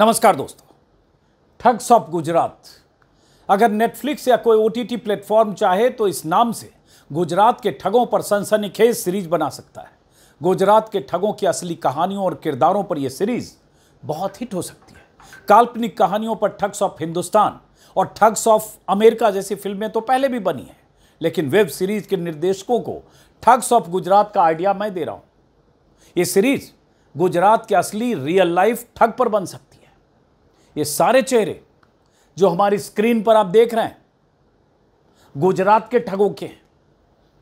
नमस्कार दोस्तों thugs of Gujarat अगर नेटफ्लिक्स या कोई ओटीटी प्लेटफॉर्म चाहे तो इस नाम से गुजरात के ठगों पर सनसनीखेज सीरीज बना सकता है गुजरात के ठगों की असली कहानियों और किरदारों पर यह सीरीज बहुत हिट हो सकती है काल्पनिक कहानियों पर ठग्स ऑफ हिंदुस्तान और ठग्स ऑफ अमेरिका जैसी फिल्में तो पहले भी बनी हैं लेकिन वेब सीरीज के निर्देशकों को ठग्स ऑफ गुजरात का आइडिया मैं दे रहा हूँ ये सीरीज गुजरात के असली रियल लाइफ ठग पर बन सकती है ये सारे चेहरे जो हमारी स्क्रीन पर आप देख रहे हैं गुजरात के ठगों के हैं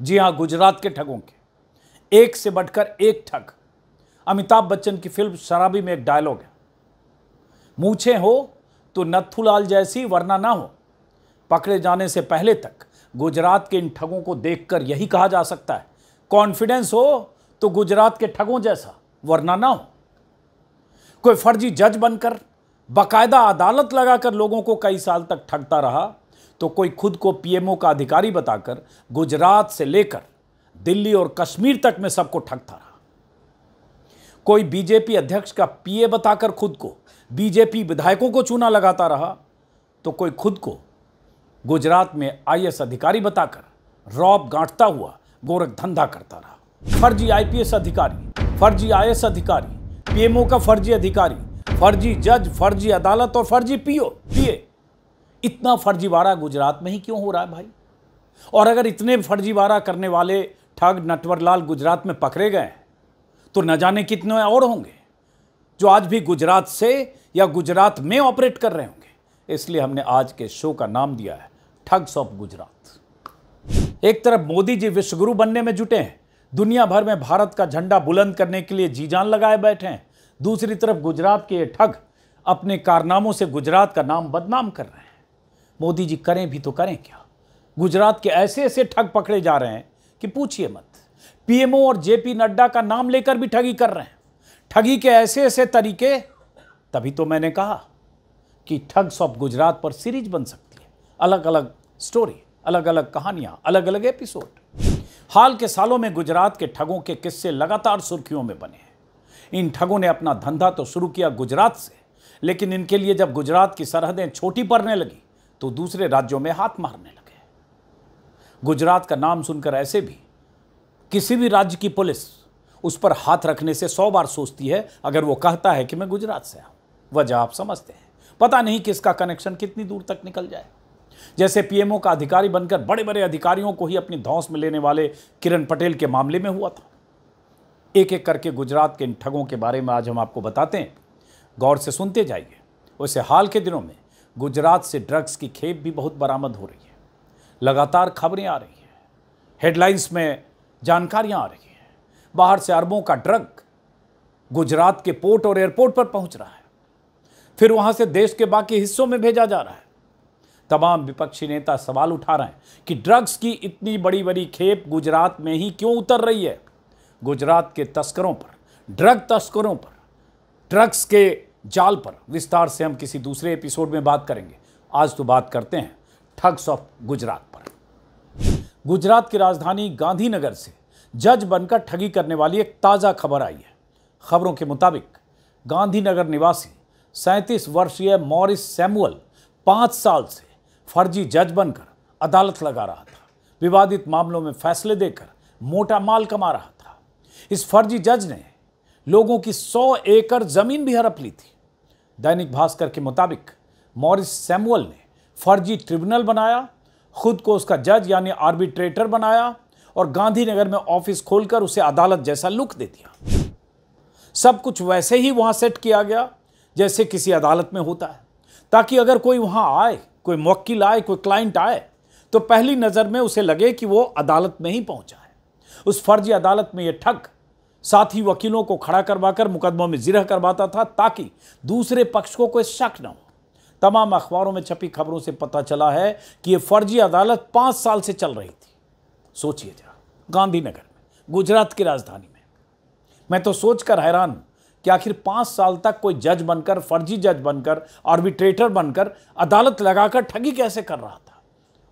जी हाँ गुजरात के ठगों के एक से बढ़कर एक ठग अमिताभ बच्चन की फिल्म शराबी में एक डायलॉग है मूछे हो तो नथुलाल जैसी वरना ना हो पकड़े जाने से पहले तक गुजरात के इन ठगों को देखकर यही कहा जा सकता है कॉन्फिडेंस हो तो गुजरात के ठगों जैसा वरना ना हो कोई फर्जी जज बनकर बाकायदा अदालत लगाकर लोगों को कई साल तक ठगता रहा तो कोई खुद को पीएमओ का अधिकारी बताकर गुजरात से लेकर दिल्ली और कश्मीर तक में सबको ठगता रहा कोई बीजेपी अध्यक्ष का पीए बताकर खुद को बीजेपी विधायकों को चूना लगाता रहा तो कोई खुद को गुजरात में आईएएस अधिकारी बताकर रॉब गांठता हुआ गोरख धंधा करता रहा फर्जी आईपीएस अधिकारी फर्जी आईएएस अधिकारी पीएमओ का फर्जी अधिकारी फर्जी जज फर्जी अदालत और फर्जी पीओ पीए इतना फर्जीवाड़ा गुजरात में ही क्यों हो रहा है भाई और अगर इतने फर्जीवाड़ा करने वाले ठग नटवरलाल गुजरात में पकड़े गए तो न जाने कितने और होंगे जो आज भी गुजरात से या गुजरात में ऑपरेट कर रहे होंगे इसलिए हमने आज के शो का नाम दिया है ठग्स ऑफ गुजरात एक तरफ मोदी जी विश्वगुरु बनने में जुटे हैं दुनिया भर में भारत का झंडा बुलंद करने के लिए जी जान लगाए बैठे हैं दूसरी तरफ गुजरात के ये ठग अपने कारनामों से गुजरात का नाम बदनाम कर रहे हैं मोदी जी करें भी तो करें क्या गुजरात के ऐसे ऐसे ठग पकड़े जा रहे हैं कि पूछिए मत पीएमओ और जेपी नड्डा का नाम लेकर भी ठगी कर रहे हैं ठगी के ऐसे ऐसे तरीके तभी तो मैंने कहा कि ठग्स ऑफ गुजरात पर सीरीज बन सकती है अलग अलग स्टोरी अलग अलग कहानियां अलग अलग एपिसोड हाल के सालों में गुजरात के ठगों के किस्से लगातार सुर्खियों में बने हैं इन ठगों ने अपना धंधा तो शुरू किया गुजरात से लेकिन इनके लिए जब गुजरात की सरहदें छोटी पड़ने लगी तो दूसरे राज्यों में हाथ मारने लगे गुजरात का नाम सुनकर ऐसे भी किसी भी राज्य की पुलिस उस पर हाथ रखने से सौ बार सोचती है अगर वो कहता है कि मैं गुजरात से आऊँ वजह आप समझते हैं पता नहीं कि इसका कनेक्शन कितनी दूर तक निकल जाए जैसे पीएमओ का अधिकारी बनकर बड़े बड़े अधिकारियों को ही अपनी धौस में लेने वाले किरण पटेल के मामले में हुआ था एक एक करके गुजरात के इन ठगों के बारे में आज हम आपको बताते हैं गौर से सुनते जाइए वैसे हाल के दिनों में गुजरात से ड्रग्स की खेप भी बहुत बरामद हो रही है लगातार खबरें आ रही हैं हेडलाइंस में जानकारियां आ रही हैं बाहर से अरबों का ड्रग गुजरात के पोर्ट और एयरपोर्ट पर पहुंच रहा है फिर वहां से देश के बाकी हिस्सों में भेजा जा रहा है तमाम विपक्षी नेता सवाल उठा रहे हैं कि ड्रग्स की इतनी बड़ी बड़ी खेप गुजरात में ही क्यों उतर रही है गुजरात के तस्करों पर ड्रग तस्करों पर ड्रग्स के जाल पर विस्तार से हम किसी दूसरे एपिसोड में बात करेंगे आज तो बात करते हैं ठग्स ऑफ गुजरात पर गुजरात की राजधानी गांधीनगर से जज बनकर ठगी करने वाली एक ताज़ा खबर आई है खबरों के मुताबिक गांधीनगर निवासी सैंतीस वर्षीय मॉरिस सैमुअल पाँच साल से फर्जी जज बनकर अदालत लगा रहा था विवादित मामलों में फैसले देकर मोटा माल कमा रहा था इस फर्जी जज ने लोगों की सौ एकड़ जमीन भी हड़प ली थी दैनिक भास्कर के मुताबिक मॉरिस सैमुअल ने फर्जी ट्रिब्यूनल बनाया खुद को उसका जज यानी आर्बिट्रेटर बनाया और गांधीनगर में ऑफिस खोलकर उसे अदालत जैसा लुक दे दिया सब कुछ वैसे ही वहां सेट किया गया जैसे किसी अदालत में होता है ताकि अगर कोई वहां आए कोई वकील आए कोई क्लाइंट आए तो पहली नज़र में उसे लगे कि वो अदालत में ही पहुंचा उस फर्जी अदालत में यह ठग साथ ही वकीलों को खड़ा करवाकर मुकदमों में जिरह करवाता था ताकि दूसरे पक्ष को कोई शक न हो तमाम अखबारों में छपी खबरों से पता चला है कि ये फर्जी अदालत पाँच साल से चल रही थी सोचिए जरा गांधीनगर में गुजरात की राजधानी में मैं तो सोचकर हैरान हूं कि आखिर पाँच साल तक कोई जज बनकर फर्जी जज बनकर आर्बिट्रेटर बनकर अदालत लगाकर ठगी कैसे कर रहा था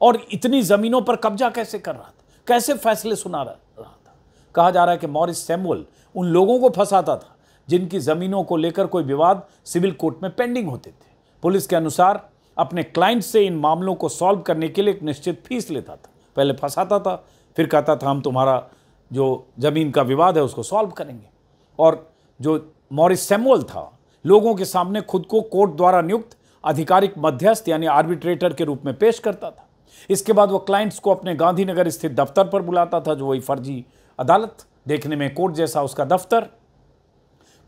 और इतनी ज़मीनों पर कब्जा कैसे कर रहा था कैसे फैसले सुना रहा था कहा जा रहा है कि मॉरिस सैमुअल उन लोगों को फंसाता था जिनकी ज़मीनों को लेकर कोई विवाद सिविल कोर्ट में पेंडिंग होते थे पुलिस के अनुसार अपने क्लाइंट से इन मामलों को सॉल्व करने के लिए एक निश्चित फीस लेता था पहले फंसाता था फिर कहता था हम तुम्हारा जो ज़मीन का विवाद है उसको सॉल्व करेंगे और जो मॉरिस सैमुअल था लोगों के सामने खुद को कोर्ट द्वारा नियुक्त आधिकारिक मध्यस्थ यानी आर्बिट्रेटर के रूप में पेश करता था इसके बाद वो क्लाइंट्स को अपने गांधीनगर स्थित दफ्तर पर बुलाता था जो वही फर्जी अदालत देखने में कोर्ट जैसा उसका दफ्तर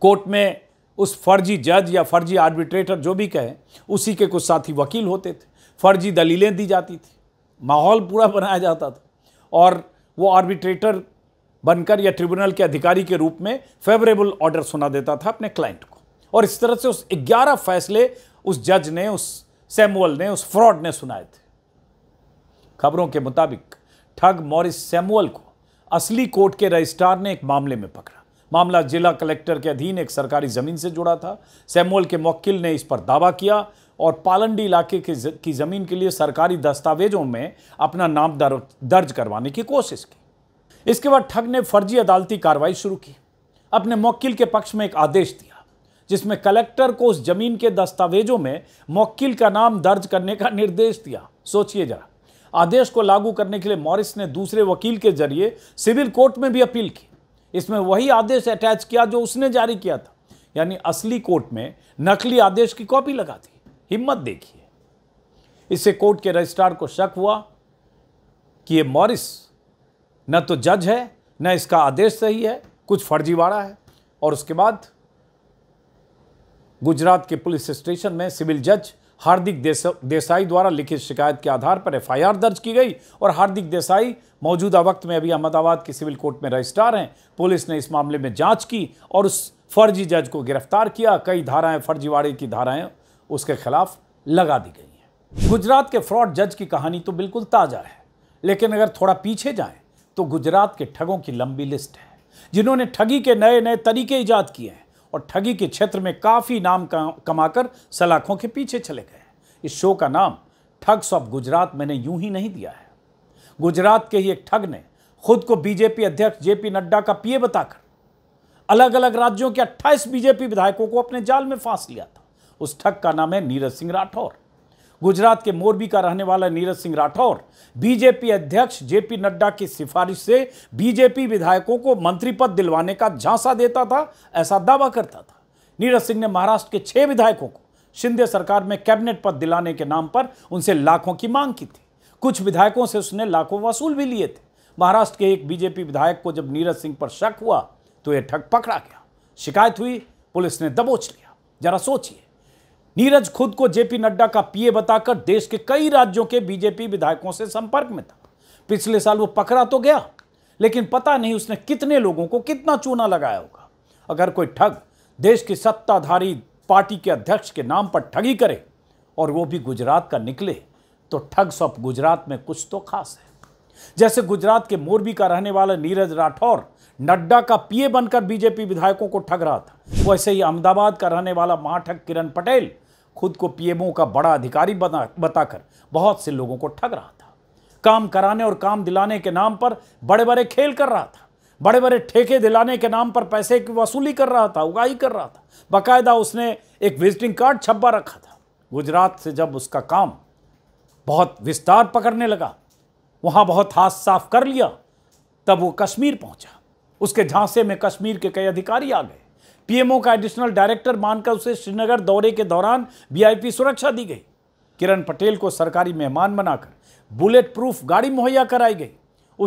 कोर्ट में उस फर्जी जज या फर्जी आर्बिट्रेटर जो भी कहे उसी के कुछ साथी वकील होते थे फर्जी दलीलें दी जाती थी माहौल पूरा बनाया जाता था और वो आर्बिट्रेटर बनकर या ट्रिब्यूनल के अधिकारी के रूप में फेवरेबल ऑर्डर सुना देता था अपने क्लाइंट को और इस तरह से उस ग्यारह फैसले उस जज ने उस सैमुअल ने उस फ्रॉड ने सुनाए थे खबरों के मुताबिक ठग मॉरिस सैमुअल को असली कोर्ट के रजिस्ट्रार ने एक मामले में पकड़ा मामला जिला कलेक्टर के अधीन एक सरकारी ज़मीन से जुड़ा था सैमुअल के मुक्किल ने इस पर दावा किया और पालंडी इलाके के ज, की ज़मीन के लिए सरकारी दस्तावेजों में अपना नाम दर्ज करवाने की कोशिश की इसके बाद ठग ने फर्जी अदालती कार्रवाई शुरू की अपने मुक्किल के पक्ष में एक आदेश दिया जिसमें कलेक्टर को उस जमीन के दस्तावेजों में मुक्किल का नाम दर्ज करने का निर्देश दिया सोचिए जरा आदेश को लागू करने के लिए मॉरिस ने दूसरे वकील के जरिए सिविल कोर्ट में भी अपील की इसमें वही आदेश अटैच किया जो उसने जारी किया था यानी असली कोर्ट में नकली आदेश की कॉपी लगा दी हिम्मत देखिए इससे कोर्ट के रजिस्ट्रार को शक हुआ कि ये मॉरिस न तो जज है न इसका आदेश सही है कुछ फर्जीवाड़ा है और उसके बाद गुजरात के पुलिस स्टेशन में सिविल जज हार्दिक देसाई द्वारा लिखित शिकायत के आधार पर एफआईआर दर्ज की गई और हार्दिक देसाई मौजूदा वक्त में अभी अहमदाबाद की सिविल कोर्ट में रजिस्ट्रार हैं पुलिस ने इस मामले में जांच की और उस फर्जी जज को गिरफ्तार किया कई धाराएं फर्जीवाड़े की धाराएं उसके खिलाफ लगा दी गई हैं गुजरात के फ्रॉड जज की कहानी तो बिल्कुल ताज़ा है लेकिन अगर थोड़ा पीछे जाए तो गुजरात के ठगों की लंबी लिस्ट है जिन्होंने ठगी के नए नए तरीके ईजाद किए हैं और ठगी के क्षेत्र में काफ़ी नाम कमाकर सलाखों के पीछे चले गए इस शो का नाम ठग्स ऑफ गुजरात मैंने यूं ही नहीं दिया है गुजरात के ही एक ठग ने खुद को बीजेपी अध्यक्ष जेपी नड्डा का पीए बताकर अलग अलग राज्यों के 28 बीजेपी विधायकों को अपने जाल में फांस लिया था उस ठग का नाम है नीरज सिंह राठौर गुजरात के मोरबी का रहने वाला नीरज सिंह राठौर बीजेपी अध्यक्ष जेपी नड्डा की सिफारिश से बीजेपी विधायकों को मंत्री पद दिलवाने का झांसा देता था ऐसा दावा करता था नीरज सिंह ने महाराष्ट्र के छह विधायकों को शिंदे सरकार में कैबिनेट पद दिलाने के नाम पर उनसे लाखों की मांग की थी कुछ विधायकों से उसने लाखों वसूल भी लिए थे महाराष्ट्र के एक बीजेपी विधायक को जब नीरज सिंह पर शक हुआ तो यह ठग पकड़ा गया शिकायत हुई पुलिस ने दबोच लिया जरा सोचिए नीरज खुद को जेपी नड्डा का पीए बताकर देश के कई राज्यों के बीजेपी विधायकों से संपर्क में था पिछले साल वो पकड़ा तो गया लेकिन पता नहीं उसने कितने लोगों को कितना चूना लगाया होगा अगर कोई ठग देश की सत्ताधारी पार्टी के अध्यक्ष के नाम पर ठगी करे और वो भी गुजरात का निकले तो ठग्स ऑफ गुजरात में कुछ तो खास है जैसे गुजरात के मोरबी का रहने वाला नीरज राठौर नड्डा का पीए बनकर बीजेपी विधायकों को ठग रहा था वैसे ही अहमदाबाद का रहने वाला महाठग किरण पटेल खुद को पीएमओ का बड़ा अधिकारी बना बताकर बहुत से लोगों को ठग रहा था काम कराने और काम दिलाने के नाम पर बड़े बड़े खेल कर रहा था बड़े बड़े ठेके दिलाने के नाम पर पैसे की वसूली कर रहा था उगाही कर रहा था बाकायदा उसने एक विजिटिंग कार्ड छप्पा रखा था गुजरात से जब उसका काम बहुत विस्तार पकड़ने लगा वहाँ बहुत हाथ साफ कर लिया तब वो कश्मीर पहुँचा उसके झांसे में कश्मीर के कई अधिकारी आ गए पीएमओ का एडिशनल डायरेक्टर मानकर उसे श्रीनगर दौरे के दौरान वीआईपी सुरक्षा दी गई किरण पटेल को सरकारी मेहमान बनाकर बुलेट प्रूफ गाड़ी मुहैया कराई गई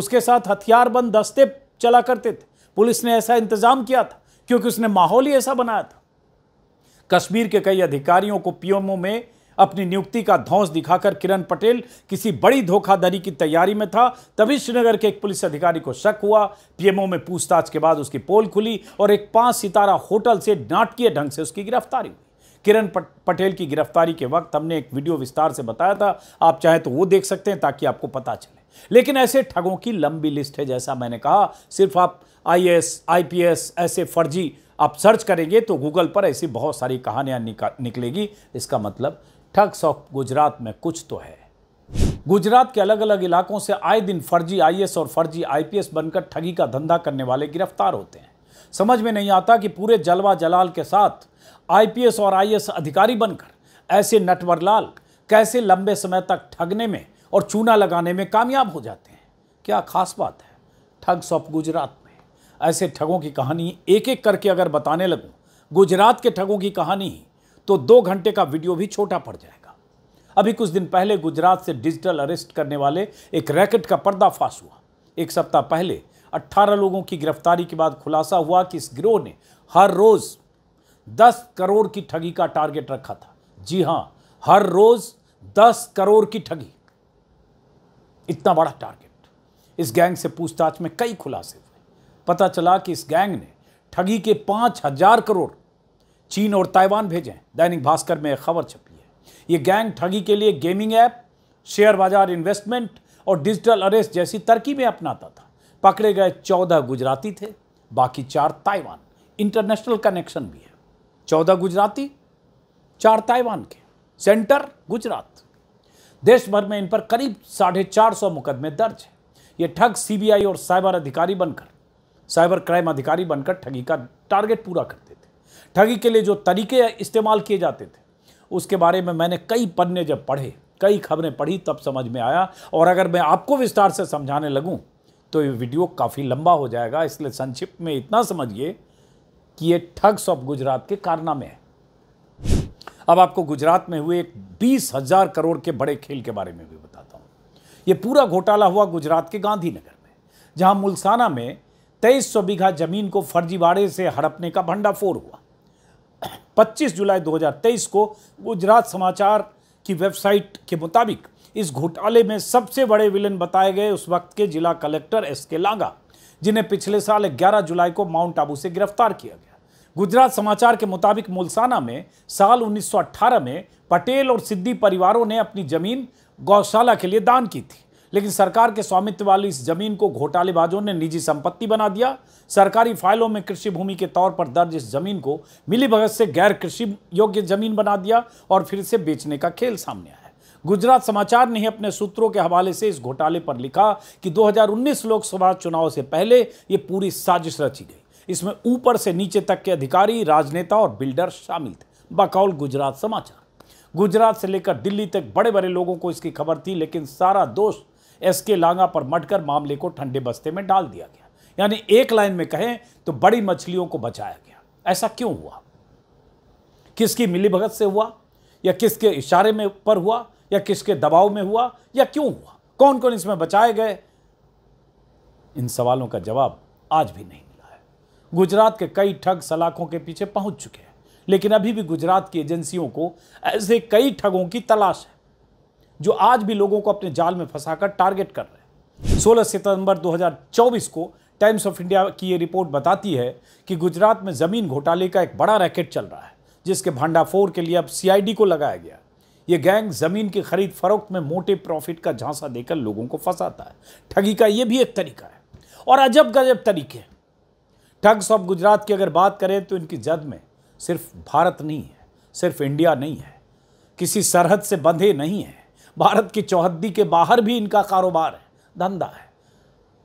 उसके साथ हथियारबंद दस्ते चला करते थे पुलिस ने ऐसा इंतजाम किया था क्योंकि उसने माहौल ही ऐसा बनाया था कश्मीर के कई अधिकारियों को पीएमओ में अपनी नियुक्ति का धौस दिखाकर किरण पटेल किसी बड़ी धोखाधड़ी की तैयारी में था तभी श्रीनगर के एक पुलिस अधिकारी को शक हुआ पीएमओ में पूछताछ के बाद उसकी पोल खुली और एक पांच सितारा होटल से नाटकीय ढंग से उसकी गिरफ्तारी हुई किरण पटेल की गिरफ्तारी के वक्त हमने एक वीडियो विस्तार से बताया था आप चाहे तो वो देख सकते हैं ताकि आपको पता चले लेकिन ऐसे ठगों की लंबी लिस्ट है जैसा मैंने कहा सिर्फ आप आईएएस आईपीएस ऐसे फर्जी आप सर्च करेंगे तो गूगल पर ऐसी बहुत सारी कहानियां निकलेगी इसका मतलब ठग्स ऑफ गुजरात में कुछ तो है गुजरात के अलग अलग इलाकों से आए दिन फर्जी आईएएस और फर्जी आईपीएस बनकर ठगी का धंधा करने वाले गिरफ्तार होते हैं समझ में नहीं आता कि पूरे जलवा जलाल के साथ आईपीएस और आईएएस अधिकारी बनकर ऐसे नटवरलाल कैसे लंबे समय तक ठगने में और चूना लगाने में कामयाब हो जाते हैं क्या खास बात है ठग्स ऑफ गुजरात में ऐसे ठगों की कहानी एक एक करके अगर बताने लगूँ गुजरात के ठगों की कहानी तो दो घंटे का वीडियो भी छोटा पड़ जाएगा अभी कुछ दिन पहले गुजरात से डिजिटल अरेस्ट करने वाले एक रैकेट का पर्दाफाश हुआ एक सप्ताह पहले 18 लोगों की गिरफ्तारी के बाद खुलासा हुआ कि इस गिरोह ने हर रोज़ 10 करोड़ की ठगी का टारगेट रखा था जी हां हर रोज़ 10 करोड़ की ठगी इतना बड़ा टारगेट इस गैंग से पूछताछ में कई खुलासे हुए पता चला कि इस गैंग ने ठगी के पांच हजार करोड़ चीन और ताइवान भेजें दैनिक भास्कर में खबर छपी है ये गैंग ठगी के लिए गेमिंग ऐप शेयर बाजार इन्वेस्टमेंट और डिजिटल अरेस्ट जैसी तरकीबें अपनाता था पकड़े गए चौदह गुजराती थे बाकी चार ताइवान इंटरनेशनल कनेक्शन भी है चौदह गुजराती चार ताइवान के सेंटर गुजरात देश भर में इन पर करीब साढ़े चार सौ मुकदमे दर्ज है ये ठग सीबीआई और साइबर अधिकारी बनकर साइबर क्राइम अधिकारी बनकर ठगी का टारगेट पूरा करते ठगी के लिए जो तरीके इस्तेमाल किए जाते थे उसके बारे में मैंने कई पन्ने जब पढ़े कई खबरें पढ़ी तब समझ में आया और अगर मैं आपको विस्तार से समझाने लगूँ तो ये वीडियो काफ़ी लंबा हो जाएगा इसलिए संक्षिप्त में इतना समझिए कि ये ठग्स ऑफ गुजरात के कारनामे हैं अब आपको गुजरात में हुए एक बीस हजार करोड़ के बड़े खेल के बारे में भी बताता हूँ ये पूरा घोटाला हुआ गुजरात के गांधीनगर में जहाँ मुलसाना में तेईस सौ बीघा जमीन को फर्जीवाड़े से हड़पने का भंडाफोड़ हुआ 25 जुलाई 2023 को गुजरात समाचार की वेबसाइट के मुताबिक इस घोटाले में सबसे बड़े विलन बताए गए उस वक्त के जिला कलेक्टर एस के लांगा जिन्हें पिछले साल 11 जुलाई को माउंट आबू से गिरफ्तार किया गया गुजरात समाचार के मुताबिक मुलसाना में साल 1918 में पटेल और सिद्धि परिवारों ने अपनी जमीन गौशाला के लिए दान की थी लेकिन सरकार के स्वामित्व वाली इस जमीन को घोटालेबाजों ने निजी संपत्ति बना दिया सरकारी फाइलों में कृषि भूमि के तौर पर दर्ज इस जमीन को मिली भगत से गैर कृषि योग्य जमीन बना दिया और फिर से बेचने का खेल सामने आया गुजरात समाचार ने अपने सूत्रों के हवाले से इस घोटाले पर लिखा कि 2019 लोकसभा चुनाव से पहले ये पूरी साजिश रची गई इसमें ऊपर से नीचे तक के अधिकारी राजनेता और बिल्डर शामिल थे बकौल गुजरात समाचार गुजरात से लेकर दिल्ली तक बड़े बड़े लोगों को इसकी खबर थी लेकिन सारा दोष एस के लांगा पर मटकर मामले को ठंडे बस्ते में डाल दिया गया यानी एक लाइन में कहें तो बड़ी मछलियों को बचाया गया ऐसा क्यों हुआ किसकी मिलीभगत से हुआ या किसके इशारे में पर हुआ या किसके दबाव में हुआ या क्यों हुआ कौन कौन इसमें बचाए गए इन सवालों का जवाब आज भी नहीं मिला है गुजरात के कई ठग सलाखों के पीछे पहुंच चुके हैं लेकिन अभी भी गुजरात की एजेंसियों को ऐसे कई ठगों की तलाश है जो आज भी लोगों को अपने जाल में फंसाकर टारगेट कर रहे हैं 16 सितंबर 2024 को टाइम्स ऑफ इंडिया की ये रिपोर्ट बताती है कि गुजरात में ज़मीन घोटाले का एक बड़ा रैकेट चल रहा है जिसके भांडाफोर के लिए अब सीआईडी को लगाया गया ये गैंग ज़मीन की खरीद फरोख्त में मोटे प्रॉफिट का झांसा देकर लोगों को फंसाता है ठगी का ये भी एक तरीका है और अजब गजब तरीके हैं ठग्स ऑफ गुजरात की अगर बात करें तो इनकी जद में सिर्फ भारत नहीं है सिर्फ इंडिया नहीं है किसी सरहद से बंधे नहीं है भारत की चौहद्दी के बाहर भी इनका कारोबार है धंधा है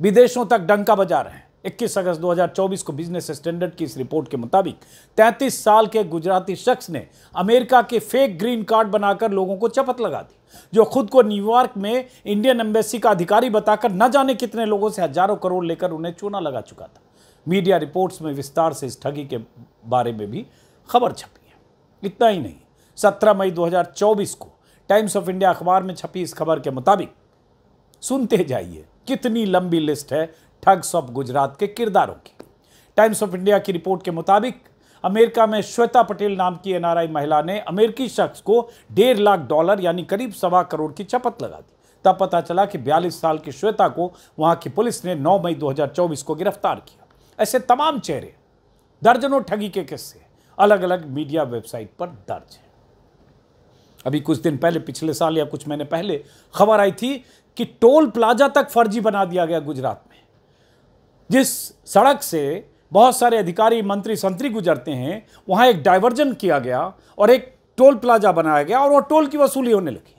विदेशों तक डंका बजा रहे हैं 21 अगस्त 2024 को बिजनेस स्टैंडर्ड की इस रिपोर्ट के मुताबिक 33 साल के गुजराती शख्स ने अमेरिका के फेक ग्रीन कार्ड बनाकर लोगों को चपत लगा दी जो खुद को न्यूयॉर्क में इंडियन एम्बेसी का अधिकारी बताकर न जाने कितने लोगों से हजारों करोड़ लेकर उन्हें चूना लगा चुका था मीडिया रिपोर्ट्स में विस्तार से इस ठगी के बारे में भी खबर छपी है इतना ही नहीं सत्रह मई 2024 को टाइम्स ऑफ इंडिया अखबार में छपी इस खबर के मुताबिक सुनते जाइए कितनी लंबी लिस्ट है ठग्स ऑफ गुजरात के किरदारों की टाइम्स ऑफ इंडिया की रिपोर्ट के मुताबिक अमेरिका में श्वेता पटेल नाम की एनआरआई महिला ने अमेरिकी शख्स को डेढ़ लाख डॉलर यानी करीब सवा करोड़ की चपत लगा दी तब पता चला कि 42 साल की श्वेता को वहां की पुलिस ने 9 मई 2024 को गिरफ्तार किया ऐसे तमाम चेहरे दर्जनों ठगी के किस्से अलग अलग मीडिया वेबसाइट पर दर्ज हैं अभी कुछ दिन पहले पिछले साल या कुछ महीने पहले खबर आई थी कि टोल प्लाजा तक फर्जी बना दिया गया गुजरात में जिस सड़क से बहुत सारे अधिकारी मंत्री संतरी गुजरते हैं वहाँ एक डाइवर्जन किया गया और एक टोल प्लाजा बनाया गया और वह टोल की वसूली होने लगी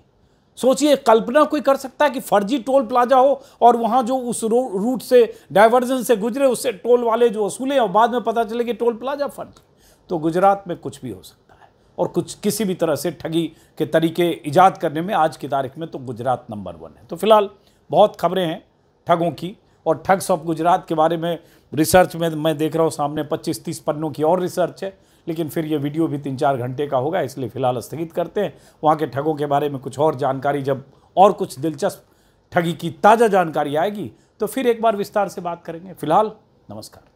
सोचिए कल्पना कोई कर सकता है कि फर्जी टोल प्लाजा हो और वहाँ जो उस रूट से डायवर्जन से गुजरे उससे टोल वाले जो वसूले और बाद में पता चले कि टोल प्लाजा फर्जी तो गुजरात में कुछ भी हो सकता और कुछ किसी भी तरह से ठगी के तरीके ईजाद करने में आज की तारीख में तो गुजरात नंबर वन है तो फिलहाल बहुत खबरें हैं ठगों की और ठग्स ऑफ गुजरात के बारे में रिसर्च में मैं देख रहा हूँ सामने 25-30 पन्नों की और रिसर्च है लेकिन फिर ये वीडियो भी तीन चार घंटे का होगा इसलिए फ़िलहाल स्थगित करते हैं वहाँ के ठगों के बारे में कुछ और जानकारी जब और कुछ दिलचस्प ठगी की ताज़ा जानकारी आएगी तो फिर एक बार विस्तार से बात करेंगे फिलहाल नमस्कार